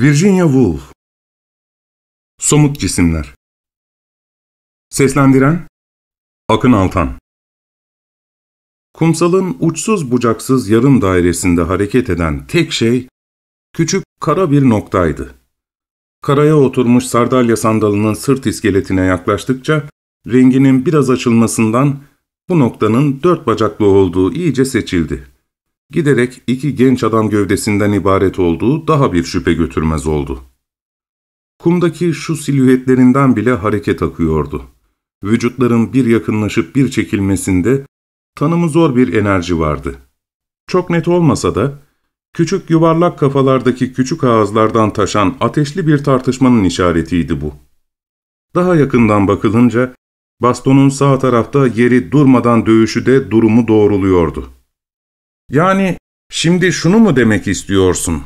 Virginia Woolf Somut Cisimler Seslendiren Akın Altan Kumsalın uçsuz bucaksız yarım dairesinde hareket eden tek şey, küçük kara bir noktaydı. Karaya oturmuş sardalya sandalının sırt iskeletine yaklaştıkça, renginin biraz açılmasından bu noktanın dört bacaklı olduğu iyice seçildi giderek iki genç adam gövdesinden ibaret olduğu daha bir şüphe götürmez oldu. Kumdaki şu silüetlerinden bile hareket akıyordu. Vücutların bir yakınlaşıp bir çekilmesinde tanımı zor bir enerji vardı. Çok net olmasa da, küçük yuvarlak kafalardaki küçük ağızlardan taşan ateşli bir tartışmanın işaretiydi bu. Daha yakından bakılınca, bastonun sağ tarafta yeri durmadan dövüşü de durumu doğruluyordu.'' Yani şimdi şunu mu demek istiyorsun?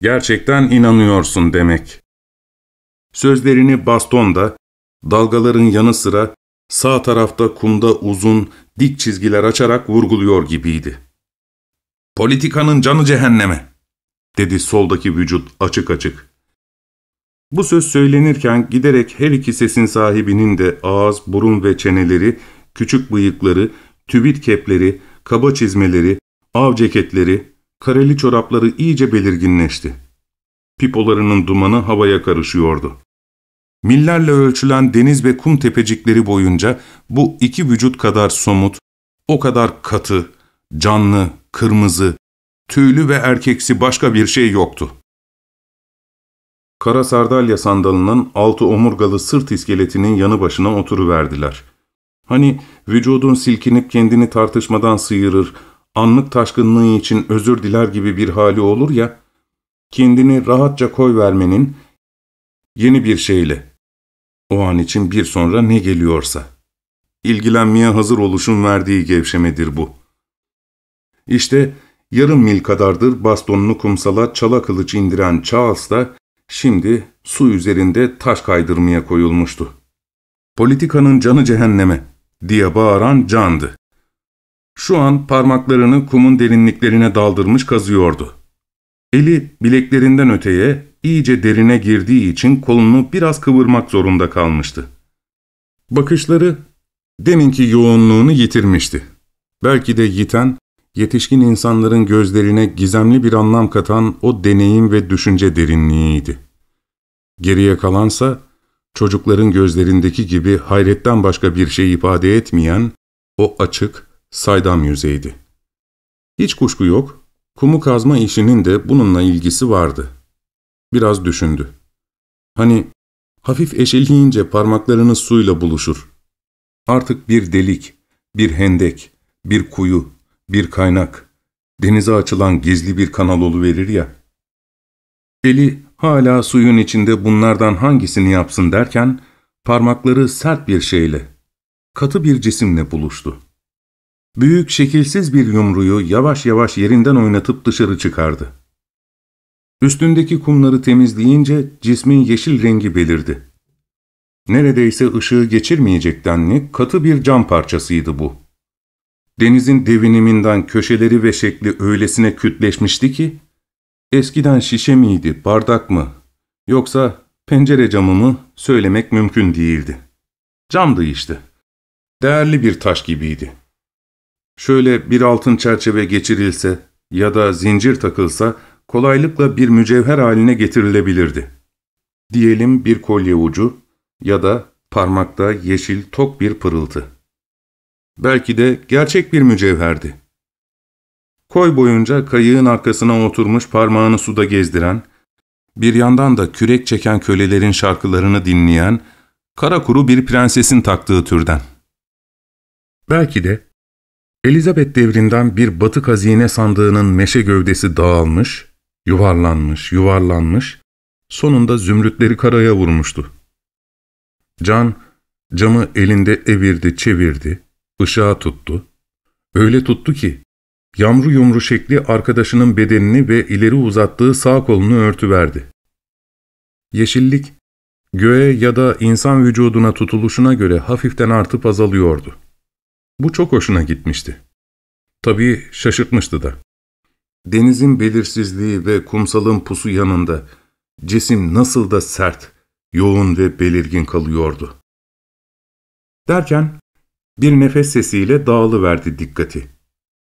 Gerçekten inanıyorsun demek. Sözlerini bastonda, dalgaların yanı sıra sağ tarafta kumda uzun, dik çizgiler açarak vurguluyor gibiydi. ''Politikanın canı cehenneme!'' dedi soldaki vücut açık açık. Bu söz söylenirken giderek her iki sesin sahibinin de ağız, burun ve çeneleri, küçük bıyıkları, tübit kepleri, kaba çizmeleri, Av ceketleri, kareli çorapları iyice belirginleşti. Pipolarının dumanı havaya karışıyordu. Millerle ölçülen deniz ve kum tepecikleri boyunca bu iki vücut kadar somut, o kadar katı, canlı, kırmızı, tüylü ve erkeksi başka bir şey yoktu. Kara sardalya sandalının altı omurgalı sırt iskeletinin yanı başına oturuverdiler. Hani vücudun silkinip kendini tartışmadan sıyırır, anlık taşkınlığı için özür diler gibi bir hali olur ya, kendini rahatça koy vermenin yeni bir şeyle, o an için bir sonra ne geliyorsa, ilgilenmeye hazır oluşun verdiği gevşemedir bu. İşte yarım mil kadardır bastonunu kumsala çala kılıç indiren Charles da şimdi su üzerinde taş kaydırmaya koyulmuştu. Politikanın canı cehenneme diye bağıran candı. Şu an parmaklarını kumun derinliklerine daldırmış kazıyordu. Eli bileklerinden öteye, iyice derine girdiği için kolunu biraz kıvırmak zorunda kalmıştı. Bakışları deminki yoğunluğunu yitirmişti. Belki de yiten, yetişkin insanların gözlerine gizemli bir anlam katan o deneyim ve düşünce derinliğiydi. Geriye kalansa, çocukların gözlerindeki gibi hayretten başka bir şey ifade etmeyen, o açık, saydam yüzeydi. Hiç kuşku yok, kumu kazma işinin de bununla ilgisi vardı. Biraz düşündü. Hani hafif eşeleyince parmaklarını suyla buluşur. Artık bir delik, bir hendek, bir kuyu, bir kaynak, denize açılan gizli bir kanal verir ya. Eli hala suyun içinde bunlardan hangisini yapsın derken, parmakları sert bir şeyle, katı bir cisimle buluştu. Büyük şekilsiz bir yumruyu yavaş yavaş yerinden oynatıp dışarı çıkardı. Üstündeki kumları temizleyince cismin yeşil rengi belirdi. Neredeyse ışığı geçirmeyecek denli katı bir cam parçasıydı bu. Denizin deviniminden köşeleri ve şekli öylesine kütleşmişti ki, eskiden şişe miydi, bardak mı, yoksa pencere camı mı söylemek mümkün değildi. Camdı işte. Değerli bir taş gibiydi. Şöyle bir altın çerçeve geçirilse ya da zincir takılsa kolaylıkla bir mücevher haline getirilebilirdi. Diyelim bir kolye ucu ya da parmakta yeşil tok bir pırıltı. Belki de gerçek bir mücevherdi. Koy boyunca kayığın arkasına oturmuş parmağını suda gezdiren, bir yandan da kürek çeken kölelerin şarkılarını dinleyen, kara kuru bir prensesin taktığı türden. Belki de Elizabeth devrinden bir batık hazine sandığının meşe gövdesi dağılmış, yuvarlanmış, yuvarlanmış, sonunda zümrütleri karaya vurmuştu. Can, camı elinde evirdi, çevirdi, ışığa tuttu. Öyle tuttu ki, yamru yumru şekli arkadaşının bedenini ve ileri uzattığı sağ kolunu örtüverdi. Yeşillik, göğe ya da insan vücuduna tutuluşuna göre hafiften artıp azalıyordu. Bu çok hoşuna gitmişti. Tabii şaşırtmıştı da. Denizin belirsizliği ve kumsalın pusu yanında cisim nasıl da sert, yoğun ve belirgin kalıyordu. Derken bir nefes sesiyle dağılıverdi dikkati.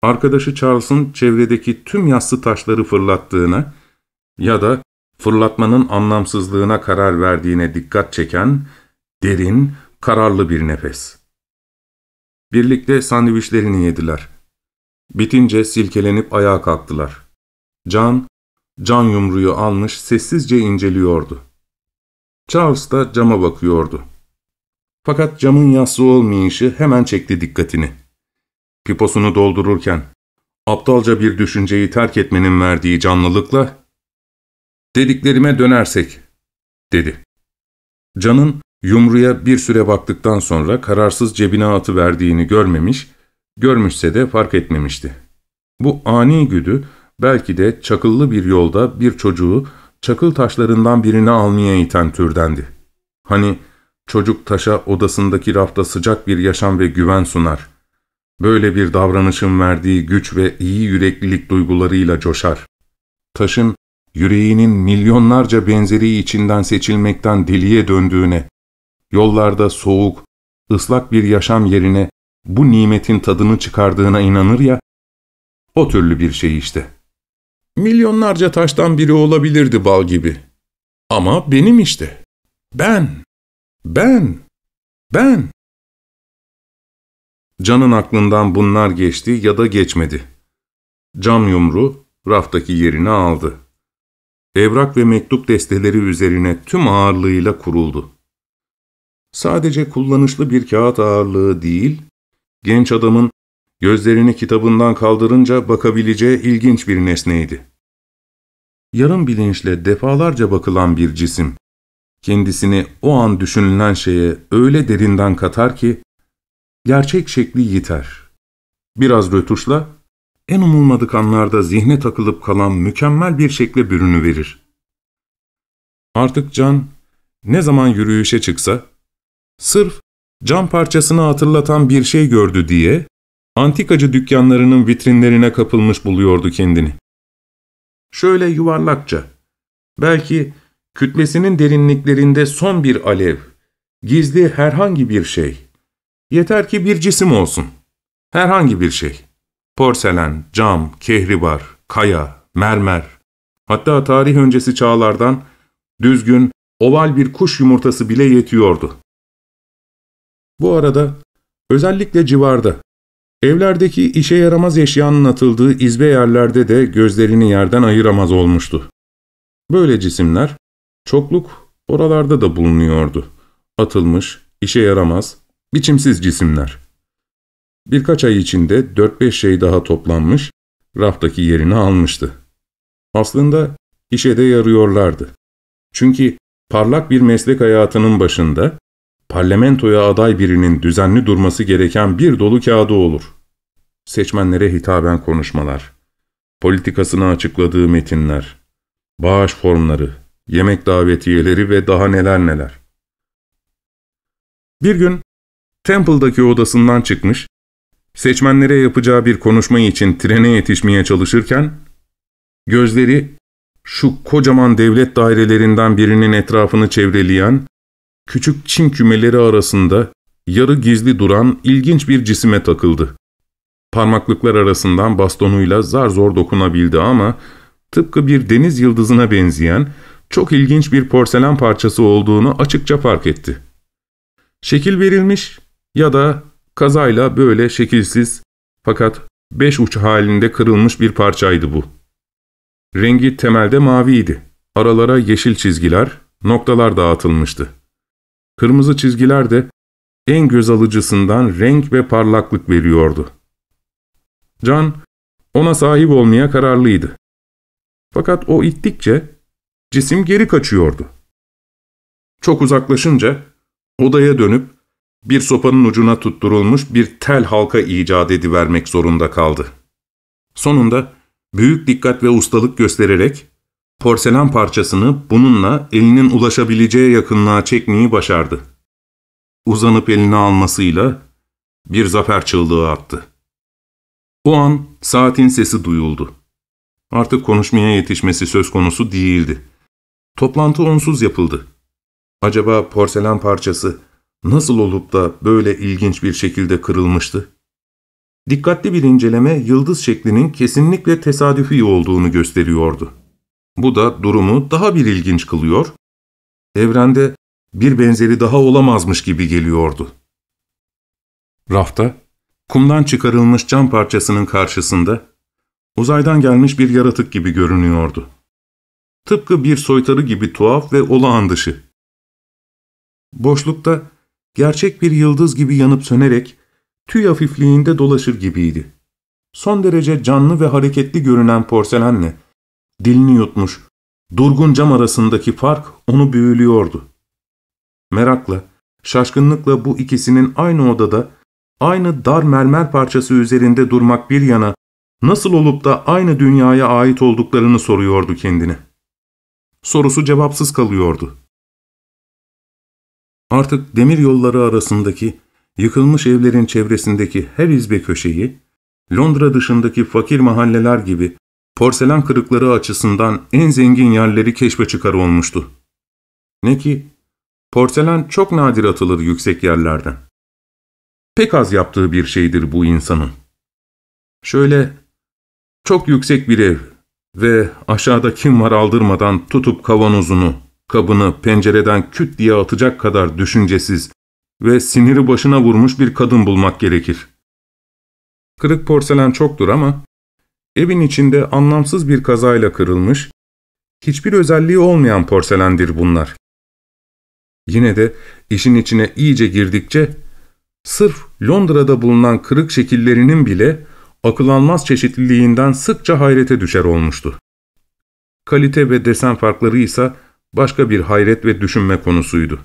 Arkadaşı Charles'ın çevredeki tüm yassı taşları fırlattığına ya da fırlatmanın anlamsızlığına karar verdiğine dikkat çeken derin, kararlı bir nefes. Birlikte sandviçlerini yediler. Bitince silkelenip ayağa kalktılar. Can, can yumruğu almış sessizce inceliyordu. Charles da cama bakıyordu. Fakat camın yassı olmayışı hemen çekti dikkatini. Piposunu doldururken aptalca bir düşünceyi terk etmenin verdiği canlılıkla ''Dediklerime dönersek'' dedi. Can'ın Yumruya bir süre baktıktan sonra kararsız cebine atı verdiğini görmemiş, görmüşse de fark etmemişti. Bu ani güdü belki de çakıllı bir yolda bir çocuğu çakıl taşlarından birini almaya iten türdendi. Hani çocuk taşa odasındaki rafta sıcak bir yaşam ve güven sunar. Böyle bir davranışın verdiği güç ve iyi yüreklilik duygularıyla coşar. Taşın yüreğinin milyonlarca benzeri içinden seçilmekten deliye döndüğüne, yollarda soğuk, ıslak bir yaşam yerine bu nimetin tadını çıkardığına inanır ya, o türlü bir şey işte. Milyonlarca taştan biri olabilirdi bal gibi. Ama benim işte. Ben. Ben. Ben. Can'ın aklından bunlar geçti ya da geçmedi. Cam yumru raftaki yerini aldı. Evrak ve mektup desteleri üzerine tüm ağırlığıyla kuruldu sadece kullanışlı bir kağıt ağırlığı değil, genç adamın gözlerini kitabından kaldırınca bakabileceği ilginç bir nesneydi. Yarım bilinçle defalarca bakılan bir cisim, kendisini o an düşünülen şeye öyle derinden katar ki, gerçek şekli yiter. Biraz rötuşla, en umulmadık anlarda zihne takılıp kalan mükemmel bir şekle verir. Artık Can, ne zaman yürüyüşe çıksa, Sırf cam parçasını hatırlatan bir şey gördü diye antikacı dükkanlarının vitrinlerine kapılmış buluyordu kendini. Şöyle yuvarlakça, belki kütlesinin derinliklerinde son bir alev, gizli herhangi bir şey. Yeter ki bir cisim olsun. Herhangi bir şey. Porselen, cam, kehribar, kaya, mermer. Hatta tarih öncesi çağlardan düzgün, oval bir kuş yumurtası bile yetiyordu. Bu arada özellikle civarda evlerdeki işe yaramaz eşyanın atıldığı izbe yerlerde de gözlerini yerden ayıramaz olmuştu. Böyle cisimler çokluk oralarda da bulunuyordu. Atılmış, işe yaramaz, biçimsiz cisimler. Birkaç ay içinde 4-5 şey daha toplanmış, raftaki yerini almıştı. Aslında işe de yarıyorlardı. Çünkü parlak bir meslek hayatının başında parlamentoya aday birinin düzenli durması gereken bir dolu kağıdı olur. Seçmenlere hitaben konuşmalar, politikasını açıkladığı metinler, bağış formları, yemek davetiyeleri ve daha neler neler. Bir gün Temple'daki odasından çıkmış, seçmenlere yapacağı bir konuşma için trene yetişmeye çalışırken, gözleri şu kocaman devlet dairelerinden birinin etrafını çevreleyen küçük çim kümeleri arasında yarı gizli duran ilginç bir cisime takıldı. Parmaklıklar arasından bastonuyla zar zor dokunabildi ama tıpkı bir deniz yıldızına benzeyen çok ilginç bir porselen parçası olduğunu açıkça fark etti. Şekil verilmiş ya da kazayla böyle şekilsiz fakat beş uç halinde kırılmış bir parçaydı bu. Rengi temelde maviydi. Aralara yeşil çizgiler, noktalar dağıtılmıştı. Kırmızı çizgiler de en göz alıcısından renk ve parlaklık veriyordu. Can, ona sahip olmaya kararlıydı. Fakat o ittikçe cisim geri kaçıyordu. Çok uzaklaşınca odaya dönüp bir sopanın ucuna tutturulmuş bir tel halka icat edivermek zorunda kaldı. Sonunda büyük dikkat ve ustalık göstererek Porselen parçasını bununla elinin ulaşabileceği yakınlığa çekmeyi başardı. Uzanıp elini almasıyla bir zafer çığlığı attı. O an saatin sesi duyuldu. Artık konuşmaya yetişmesi söz konusu değildi. Toplantı onsuz yapıldı. Acaba porselen parçası nasıl olup da böyle ilginç bir şekilde kırılmıştı? Dikkatli bir inceleme yıldız şeklinin kesinlikle tesadüfi olduğunu gösteriyordu. Bu da durumu daha bir ilginç kılıyor, evrende bir benzeri daha olamazmış gibi geliyordu. Rafta, kumdan çıkarılmış cam parçasının karşısında uzaydan gelmiş bir yaratık gibi görünüyordu. Tıpkı bir soytarı gibi tuhaf ve olağan dışı. Boşlukta gerçek bir yıldız gibi yanıp sönerek tüy hafifliğinde dolaşır gibiydi. Son derece canlı ve hareketli görünen porselenle Dilini yutmuş, durgun cam arasındaki fark onu büyülüyordu. Merakla, şaşkınlıkla bu ikisinin aynı odada, aynı dar mermer parçası üzerinde durmak bir yana, nasıl olup da aynı dünyaya ait olduklarını soruyordu kendine. Sorusu cevapsız kalıyordu. Artık demir yolları arasındaki, yıkılmış evlerin çevresindeki her izbe köşeyi, Londra dışındaki fakir mahalleler gibi porselen kırıkları açısından en zengin yerleri keşfe çıkar olmuştu. Ne ki, porselen çok nadir atılır yüksek yerlerden. Pek az yaptığı bir şeydir bu insanın. Şöyle, çok yüksek bir ev ve aşağıda kim var aldırmadan tutup kavanozunu, kabını pencereden küt diye atacak kadar düşüncesiz ve siniri başına vurmuş bir kadın bulmak gerekir. Kırık porselen çoktur ama Evin içinde anlamsız bir kazayla kırılmış, hiçbir özelliği olmayan porselendir bunlar. Yine de işin içine iyice girdikçe, sırf Londra'da bulunan kırık şekillerinin bile akıl almaz çeşitliliğinden sıkça hayrete düşer olmuştu. Kalite ve desen farkları ise başka bir hayret ve düşünme konusuydu.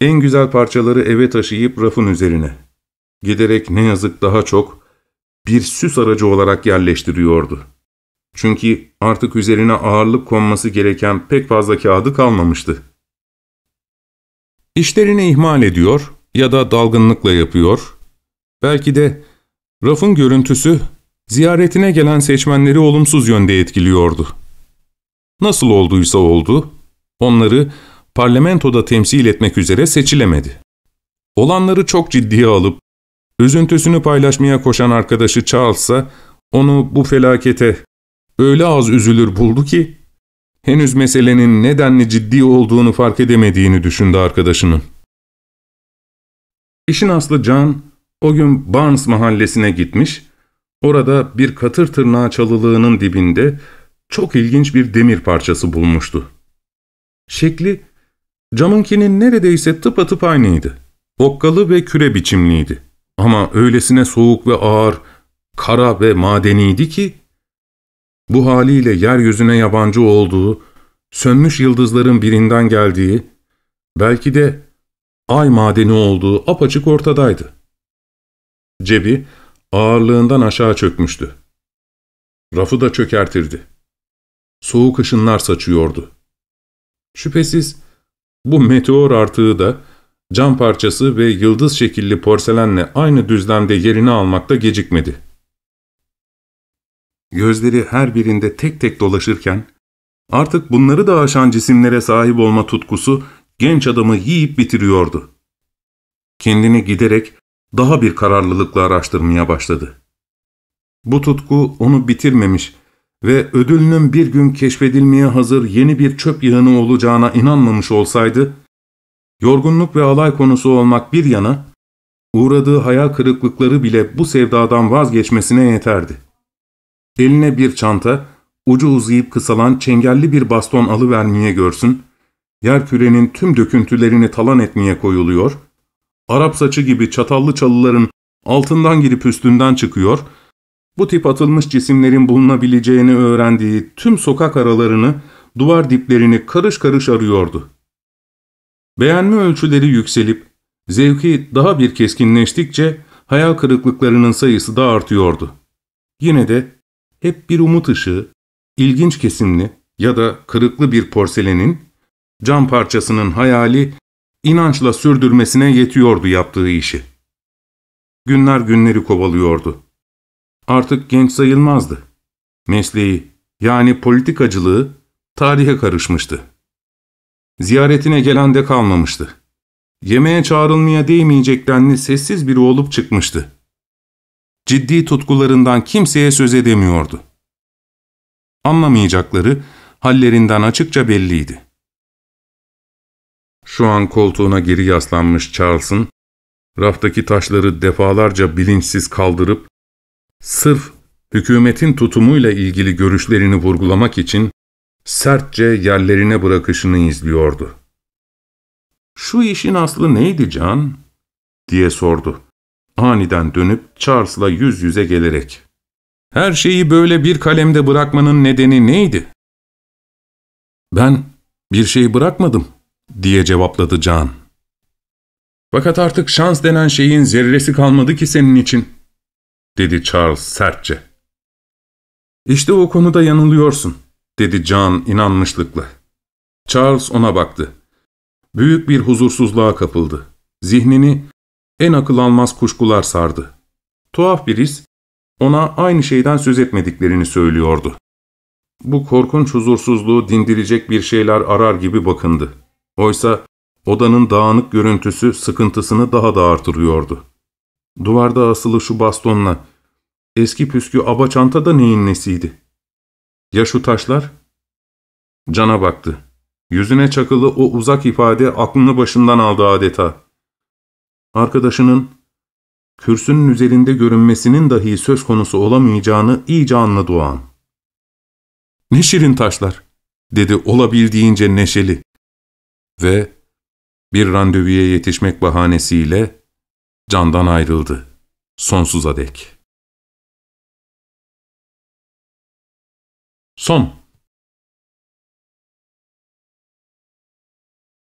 En güzel parçaları eve taşıyıp rafın üzerine. Giderek ne yazık daha çok bir süs aracı olarak yerleştiriyordu. Çünkü artık üzerine ağırlık konması gereken pek fazla kağıdı kalmamıştı. İşlerini ihmal ediyor ya da dalgınlıkla yapıyor. Belki de rafın görüntüsü ziyaretine gelen seçmenleri olumsuz yönde etkiliyordu. Nasıl olduysa oldu, onları parlamentoda temsil etmek üzere seçilemedi. Olanları çok ciddiye alıp Üzüntüsünü paylaşmaya koşan arkadaşı Charles'a onu bu felakete öyle az üzülür buldu ki henüz meselenin nedenli ciddi olduğunu fark edemediğini düşündü arkadaşının. İşin aslı Can o gün Barnes mahallesine gitmiş, orada bir katır tırnağı çalılığının dibinde çok ilginç bir demir parçası bulmuştu. Şekli Cam'ınkinin neredeyse tıpatıp aynıydı. Okkalı ve küre biçimliydi. Ama öylesine soğuk ve ağır, kara ve madeniydi ki, bu haliyle yeryüzüne yabancı olduğu, sönmüş yıldızların birinden geldiği, belki de ay madeni olduğu apaçık ortadaydı. Cebi ağırlığından aşağı çökmüştü. Rafı da çökertirdi. Soğuk ışınlar saçıyordu. Şüphesiz bu meteor artığı da Cam parçası ve yıldız şekilli porselenle aynı düzlemde yerini almakta gecikmedi. Gözleri her birinde tek tek dolaşırken, artık bunları da aşan cisimlere sahip olma tutkusu genç adamı yiyip bitiriyordu. Kendini giderek daha bir kararlılıkla araştırmaya başladı. Bu tutku onu bitirmemiş ve ödülünün bir gün keşfedilmeye hazır yeni bir çöp yığını olacağına inanmamış olsaydı, Yorgunluk ve alay konusu olmak bir yana, uğradığı hayal kırıklıkları bile bu sevdadan vazgeçmesine yeterdi. Eline bir çanta, ucu uzayıp kısalan çengelli bir baston alıvermeye görsün, yer kürenin tüm döküntülerini talan etmeye koyuluyor, Arap saçı gibi çatallı çalıların altından girip üstünden çıkıyor, bu tip atılmış cisimlerin bulunabileceğini öğrendiği tüm sokak aralarını, duvar diplerini karış karış arıyordu. Beğenme ölçüleri yükselip, zevki daha bir keskinleştikçe hayal kırıklıklarının sayısı da artıyordu. Yine de hep bir umut ışığı, ilginç kesimli ya da kırıklı bir porselenin, cam parçasının hayali inançla sürdürmesine yetiyordu yaptığı işi. Günler günleri kovalıyordu. Artık genç sayılmazdı. Mesleği yani politikacılığı tarihe karışmıştı. Ziyaretine gelen de kalmamıştı. Yemeğe çağrılmaya değmeyecek denli sessiz biri olup çıkmıştı. Ciddi tutkularından kimseye söz edemiyordu. Anlamayacakları hallerinden açıkça belliydi. Şu an koltuğuna geri yaslanmış Charles'ın, raftaki taşları defalarca bilinçsiz kaldırıp, sırf hükümetin tutumuyla ilgili görüşlerini vurgulamak için sertçe yerlerine bırakışını izliyordu. ''Şu işin aslı neydi Can?'' diye sordu. Aniden dönüp Charles'la yüz yüze gelerek. ''Her şeyi böyle bir kalemde bırakmanın nedeni neydi?'' ''Ben bir şey bırakmadım.'' diye cevapladı Can. ''Fakat artık şans denen şeyin zerresi kalmadı ki senin için.'' dedi Charles sertçe. ''İşte o konuda yanılıyorsun.'' dedi Can inanmışlıkla. Charles ona baktı. Büyük bir huzursuzluğa kapıldı. Zihnini en akıl almaz kuşkular sardı. Tuhaf bir his, ona aynı şeyden söz etmediklerini söylüyordu. Bu korkunç huzursuzluğu dindirecek bir şeyler arar gibi bakındı. Oysa odanın dağınık görüntüsü sıkıntısını daha da artırıyordu. Duvarda asılı şu bastonla, eski püskü aba çanta da neyin nesiydi? Ya şu taşlar? Cana baktı. Yüzüne çakılı o uzak ifade aklını başından aldı adeta. Arkadaşının kürsünün üzerinde görünmesinin dahi söz konusu olamayacağını iyice anladı o an. ''Ne şirin taşlar'' dedi olabildiğince neşeli. Ve bir randevuya yetişmek bahanesiyle candan ayrıldı sonsuza dek. Son.